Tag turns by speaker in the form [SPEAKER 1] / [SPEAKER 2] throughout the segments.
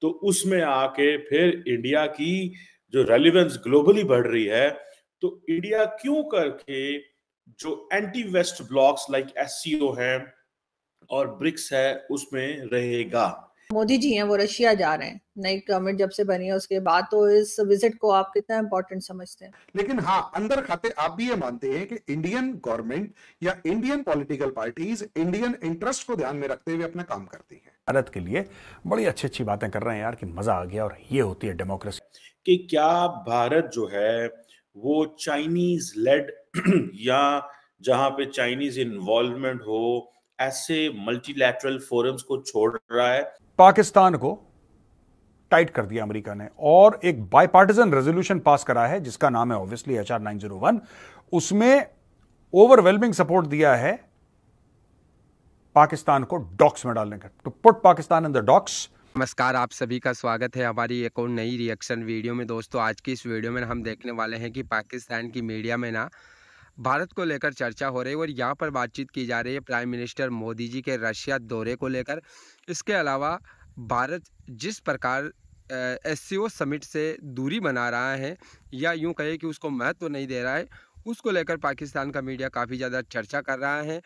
[SPEAKER 1] तो उसमें आके फिर इंडिया की जो रेलिवेंस ग्लोबली बढ़ रही है तो इंडिया क्यों करके जो anti west blocks like S है और ब्रिक्स है उसमें रहेगा मोदी जी हैं वो रशिया जा रहे हैं नई गवर्नमेंट जब से बनी है उसके बाद तो इस विजिट को आप कितना इम्पोर्टेंट समझते हैं
[SPEAKER 2] लेकिन हाँ अंदर खाते आप भी ये मानते हैं कि इंडियन गवर्नमेंट या Indian political parties Indian interest को ध्यान में रखते हुए अपना काम करती हैं भारत के लिए बड़ी अच्छी अच्छी बातें कर
[SPEAKER 1] रहे हैं यार कि मजा आ गया और ये होती है डेमोक्रेसी कि क्या भारत जो है वो चाइनीज लेड या जहां पे चाइनीज इन्वॉल्वमेंट हो ऐसे मल्टीलैटरल फोरम्स को छोड़ रहा है पाकिस्तान को
[SPEAKER 2] टाइट कर दिया अमेरिका ने और एक बाइपार्टिजन रेजोल्यूशन पास करा है जिसका नाम है obviously H R nine zero one उसमें ओवरवेलमिंग सपोर्ट दिया है
[SPEAKER 3] पाकिस्तान को डॉक्स में डालने का to to put Pakistan in the docks नमस्कार आप सभी का स्वागत है हमारी एक और नई रिएक्शन वीडियो में दोस्तों आज की इस वीडियो में हम देखने वाले हैं कि पाकिस्तान की मीडिया में ना भारत को लेकर चर्चा हो रही है और यहाँ पर बातचीत की जा रही है प्राइम मिनिस्टर मोदी जी के रशिया दौरे को लेकर इसके अलावा भारत जिस प्रकार एस समिट से दूरी बना रहा है या यूँ कहे कि उसको महत्व तो नहीं दे रहा है उसको लेकर पाकिस्तान का मीडिया काफ़ी ज़्यादा चर्चा कर रहा है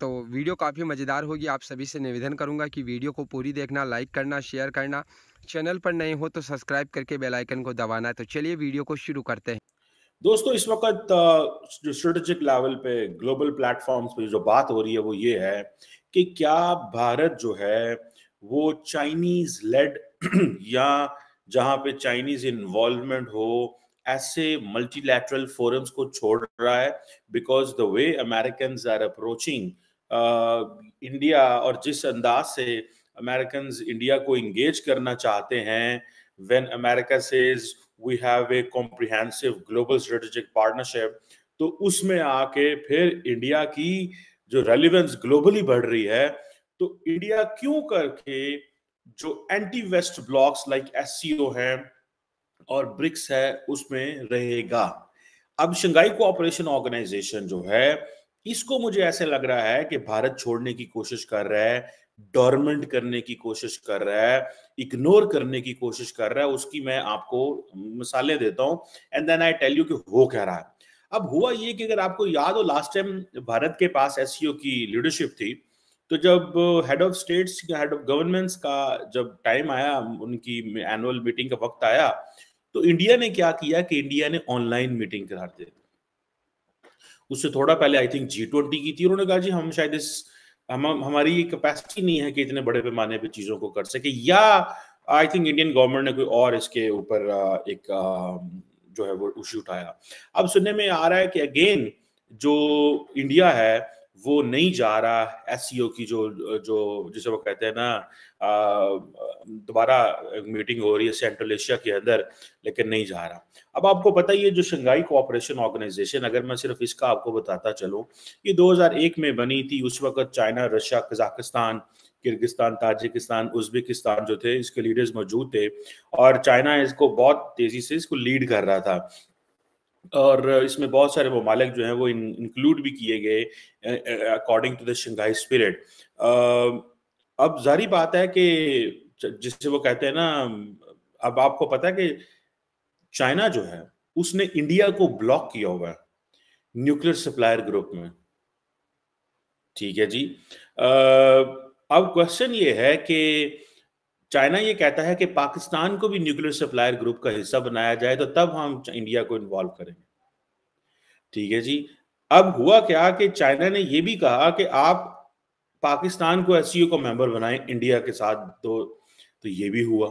[SPEAKER 3] तो वीडियो काफ़ी मज़ेदार होगी आप सभी से निवेदन करूंगा कि वीडियो को पूरी देखना लाइक करना शेयर करना चैनल पर नए हो तो सब्सक्राइब करके बेल आइकन को दबाना है तो चलिए वीडियो को शुरू करते हैं
[SPEAKER 1] दोस्तों इस वक्त जो स्ट्रेटेजिक लेवल पे ग्लोबल प्लेटफॉर्म्स पे जो बात हो रही है वो ये है कि क्या भारत जो है वो चाइनीज लेड या जहाँ पे चाइनीज इन्वॉल्वमेंट हो ऐसे मल्टीलैटरल फोरम्स को छोड़ रहा है because the way American are approaching India और जिस अंदाज से अमेरिकन इंडिया को इंगेज करना चाहते हैं when America says we have a comprehensive global strategic partnership, तो उसमें आके फिर इंडिया की जो रेलिवेंस ग्लोबली बढ़ रही है तो इंडिया क्यों करके जो anti west blocks like S C O हैं और ब्रिक्स है उसमें रहेगा अब शंघाई कोऑपरेशन ऑर्गेनाइजेशन जो है इसको मुझे ऐसे लग रहा है कि भारत छोड़ने की कोशिश कर रहा है डोरमेंट करने की कोशिश कर रहा है इग्नोर करने की कोशिश कर रहा है उसकी मैं आपको मिसालें देता हूं and then I tell you कि हो कह रहा है अब हुआ ये कि अगर आपको याद हो लास्ट टाइम भारत के पास एस की लीडरशिप थी तो जब हेड ऑफ स्टेट्स या हेड ऑफ गवर्नमेंट्स का जब टाइम आया उनकी एनुअल मीटिंग का वक्त आया तो इंडिया ने क्या किया कि इंडिया ने ऑनलाइन मीटिंग करा दी उससे थोड़ा पहले आई थिंक जी ट्वेंटी की थी उन्होंने कहा जी हम शायद इस हम हमारी ये कैपेसिटी नहीं है कि इतने बड़े पैमाने पे चीजों को कर सके या आई थिंक इंडियन गवर्नमेंट ने कोई और इसके ऊपर एक जो है वो इशू उठाया अब सुनने में आ रहा है कि अगेन जो इंडिया है वो नहीं जा रहा एस e की जो जो जिसे वो कहते हैं ना दोबारा मीटिंग हो रही है सेंट्रल एशिया के अंदर लेकिन नहीं जा रहा अब आपको पता ही है जो शंघाई कोऑपरेशन ऑर्गेनाइजेशन अगर मैं सिर्फ इसका आपको बताता चलूँ ये 2001 में बनी थी उस वक्त China Russia Kazakhstan Kyrgyzstan Tajikistan Uzbekistan जो थे इसके लीडर्स मौजूद थे और चाइना इसको बहुत तेजी से इसको लीड कर रहा था और इसमें बहुत सारे ममालिक जो हैं वो इंक्लूड भी किए गए according to the Shanghai spirit अब जारी बात है कि जिससे वो कहते हैं ना अब आपको पता है कि चाइना जो है उसने इंडिया को ब्लॉक किया हुआ है न्यूक्लियर सप्लायर ग्रुप में ठीक है जी अब क्वेश्चन ये है कि चाइना ये कहता है कि पाकिस्तान को भी न्यूक्लियर सप्लायर ग्रुप का हिस्सा बनाया जाए तो तब हम इंडिया को इन्वॉल्व करेंगे ठीक है जी अब हुआ क्या कि चाइना ने यह भी कहा कि आप पाकिस्तान को एस को मेंबर बनाए इंडिया के साथ तो तो ये भी हुआ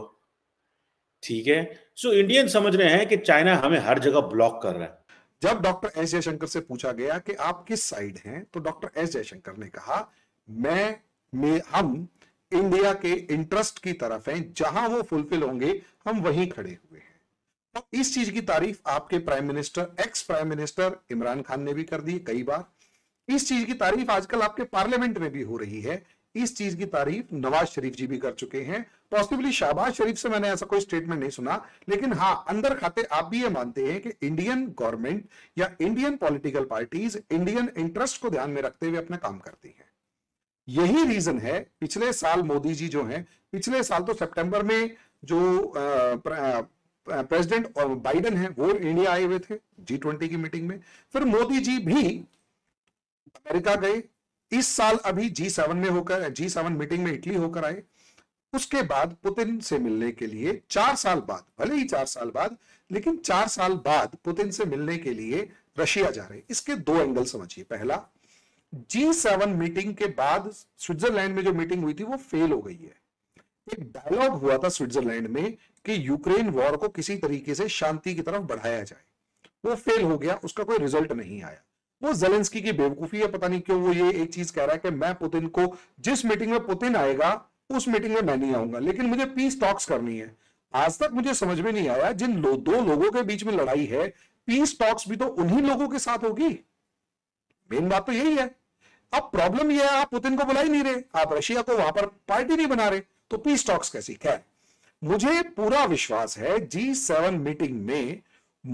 [SPEAKER 1] ठीक है सो इंडियन समझ रहे हैं कि चाइना हमें हर जगह ब्लॉक कर रहा है
[SPEAKER 2] जब डॉक्टर एस जयशंकर से पूछा गया कि आप किस साइड हैं तो डॉक्टर एस जयशंकर ने कहा मैं, मैं हम इंडिया के इंटरेस्ट की तरफ हैं जहां वो फुलफिल होंगे हम वहीं खड़े हुए हैं तो इस चीज की तारीफ आपके prime minister ex prime minister Imran Khan ने भी कर दी कई बार इस चीज की तारीफ आजकल आपके पार्लियामेंट में भी हो रही है इस चीज की तारीफ नवाज शरीफ जी भी कर चुके हैं पॉसिबली शाहबाज शरीफ से मैंने ऐसा कोई स्टेटमेंट नहीं सुना लेकिन हाँ अंदर खाते आप भी ये मानते हैं कि इंडियन गवर्नमेंट या Indian political parties Indian interest को ध्यान में रखते हुए अपना काम करती हैं यही रीजन है पिछले साल मोदी जी जो हैं पिछले साल तो सितंबर में जो प्रेसिडेंट बाइडेन है वो इंडिया आए हुए थे जी ट्वेंटी की मीटिंग में फिर मोदी जी भी अमेरिका गए इस साल अभी जी सेवन में होकर जी सेवन मीटिंग में इटली होकर आए उसके बाद पुतिन से मिलने के लिए चार साल बाद भले ही चार साल बाद लेकिन चार साल बाद पुतिन से मिलने के लिए रशिया जा रहे इसके दो एंगल समझिए पहला जी सेवन मीटिंग के बाद स्विट्जरलैंड में जो मीटिंग हुई थी वो फेल हो गई है एक डायलॉग हुआ था स्विट्जरलैंड में कि यूक्रेन वॉर को किसी तरीके से शांति की तरफ बढ़ाया जाए वो फेल हो गया उसका कोई रिजल्ट नहीं आया वो जेलेंस्की की बेवकूफी है पता नहीं क्यों वो ये एक चीज कह रहा है कि मैं पुतिन को जिस मीटिंग में पुतिन आएगा उस मीटिंग में मैं नहीं आऊंगा लेकिन मुझे पीस टॉक्स करनी है आज तक मुझे समझ में नहीं आया जिन लो, दो लोगों के बीच में लड़ाई है पीस टॉक्स भी तो उन्हीं लोगों के साथ होगी मेन बात तो यही है अब प्रॉब्लम यह है आप पुतिन को बुला ही नहीं रहे आप रशिया को वहां पर पार्टी नहीं बना रहे तो पीस टॉक्स कैसी खैर मुझे पूरा विश्वास है जी सेवन मीटिंग में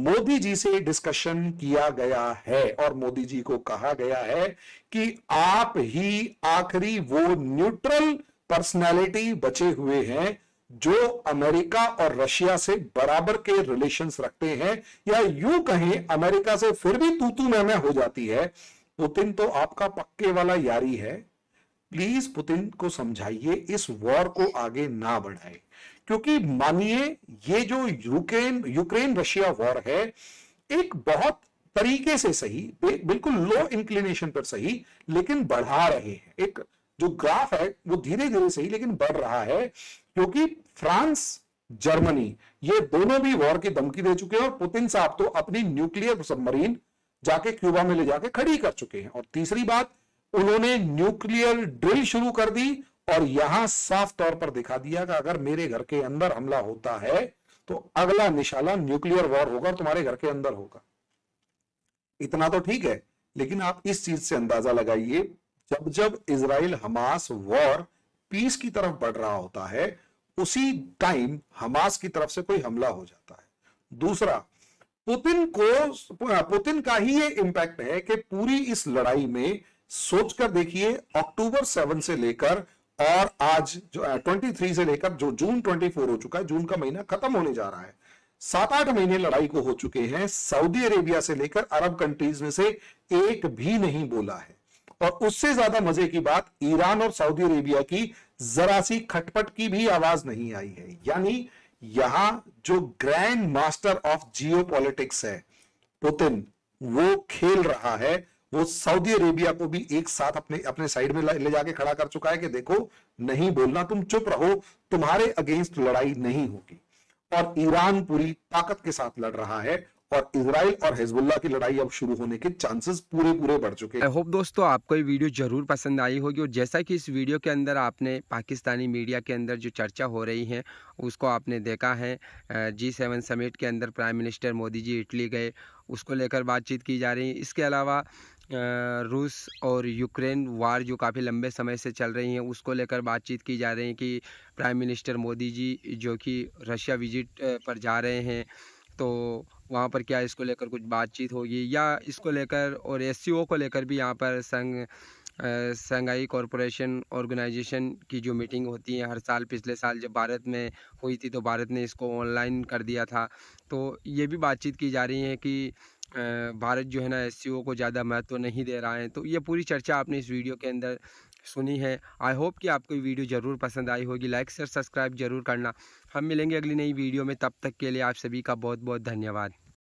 [SPEAKER 2] मोदी जी से डिस्कशन किया गया है और मोदी जी को कहा गया है कि आप ही आखिरी वो न्यूट्रल पर्सनालिटी बचे हुए हैं जो अमेरिका और रशिया से बराबर के रिलेशंस रखते हैं या यूं कहें अमेरिका से फिर भी तूतू में हो जाती है पुतिन तो आपका पक्के वाला यारी है प्लीज पुतिन को समझाइए इस वॉर को आगे ना बढ़ाए क्योंकि मानिए ये जो यूक्रेन यूक्रेन रशिया वॉर है एक बहुत तरीके से सही बिल्कुल लो इंक्लिनेशन पर सही लेकिन बढ़ा रहे हैं एक जो ग्राफ है वो धीरे धीरे सही लेकिन बढ़ रहा है क्योंकि फ्रांस जर्मनी ये दोनों भी वॉर की धमकी दे चुके हैं और पुतिन साहब तो अपनी न्यूक्लियर सबमरीन जाके क्यूबा में ले जाके खड़ी कर चुके हैं और तीसरी बात उन्होंने न्यूक्लियर ड्रिल शुरू कर दी और यहां साफ तौर पर दिखा दिया कि अगर मेरे घर के अंदर हमला होता है तो अगला निशाना न्यूक्लियर वॉर होगा तुम्हारे घर के अंदर होगा इतना तो ठीक है लेकिन आप इस चीज से अंदाजा लगाइए जब जब इसराइल हमास वॉर पीस की तरफ बढ़ रहा होता है उसी टाइम हमास की तरफ से कोई हमला हो जाता है दूसरा पुतिन को पुतिन का ही ये इम्पैक्ट है कि पूरी इस लड़ाई में सोचकर देखिए अक्टूबर सेवन से लेकर और आज जो ट्वेंटी थ्री से लेकर जो जून ट्वेंटी फोर हो चुका है जून का महीना खत्म होने जा रहा है सात आठ महीने लड़ाई को हो चुके हैं सऊदी अरेबिया से लेकर अरब कंट्रीज में से एक भी नहीं बोला है और उससे ज्यादा मजे की बात ईरान और सऊदी अरेबिया की जरा सी खटपट की भी आवाज नहीं आई है यानी यहां जो ग्रैंड मास्टर ऑफ जियो है पुतिन वो खेल रहा है वो सऊदी अरेबिया को भी एक साथ अपने अपने साइड में ले जाके खड़ा कर चुका है कि देखो नहीं बोलना तुम चुप रहो तुम्हारे अगेंस्ट लड़ाई नहीं होगी और ईरान पूरी ताकत के साथ लड़ रहा है और इसराइल और हिजबुल्ला की लड़ाई अब शुरू होने के चांसेस पूरे पूरे बढ़ चुके हैं होप
[SPEAKER 3] दोस्तों आपको ये वीडियो जरूर पसंद आई होगी और जैसा कि इस वीडियो के अंदर आपने पाकिस्तानी मीडिया के अंदर जो चर्चा हो रही है उसको आपने देखा है जी सेवन समिट के अंदर prime minister Modi ji Italy गए उसको लेकर बातचीत की जा रही है इसके अलावा रूस और यूक्रेन वार जो काफ़ी लंबे समय से चल रही है उसको लेकर बातचीत की जा रही है कि प्राइम मिनिस्टर मोदी जी जो कि रशिया विजिट पर जा रहे हैं तो वहाँ पर क्या इसको लेकर कुछ बातचीत होगी या इसको लेकर और एस को लेकर भी यहाँ पर संघ संघाई कॉरपोरेशन ऑर्गेनाइजेशन की जो मीटिंग होती है हर साल पिछले साल जब भारत में हुई थी तो भारत ने इसको ऑनलाइन कर दिया था तो ये भी बातचीत की जा रही है कि भारत जो है ना एस को ज़्यादा महत्व तो नहीं दे रहा है तो ये पूरी चर्चा आपने इस वीडियो के अंदर सुनी है आई होप कि आपको वीडियो ज़रूर पसंद आई होगी लाइक शेयर सब्सक्राइब जरूर करना हम मिलेंगे अगली नई वीडियो में तब तक के लिए आप सभी का बहुत बहुत धन्यवाद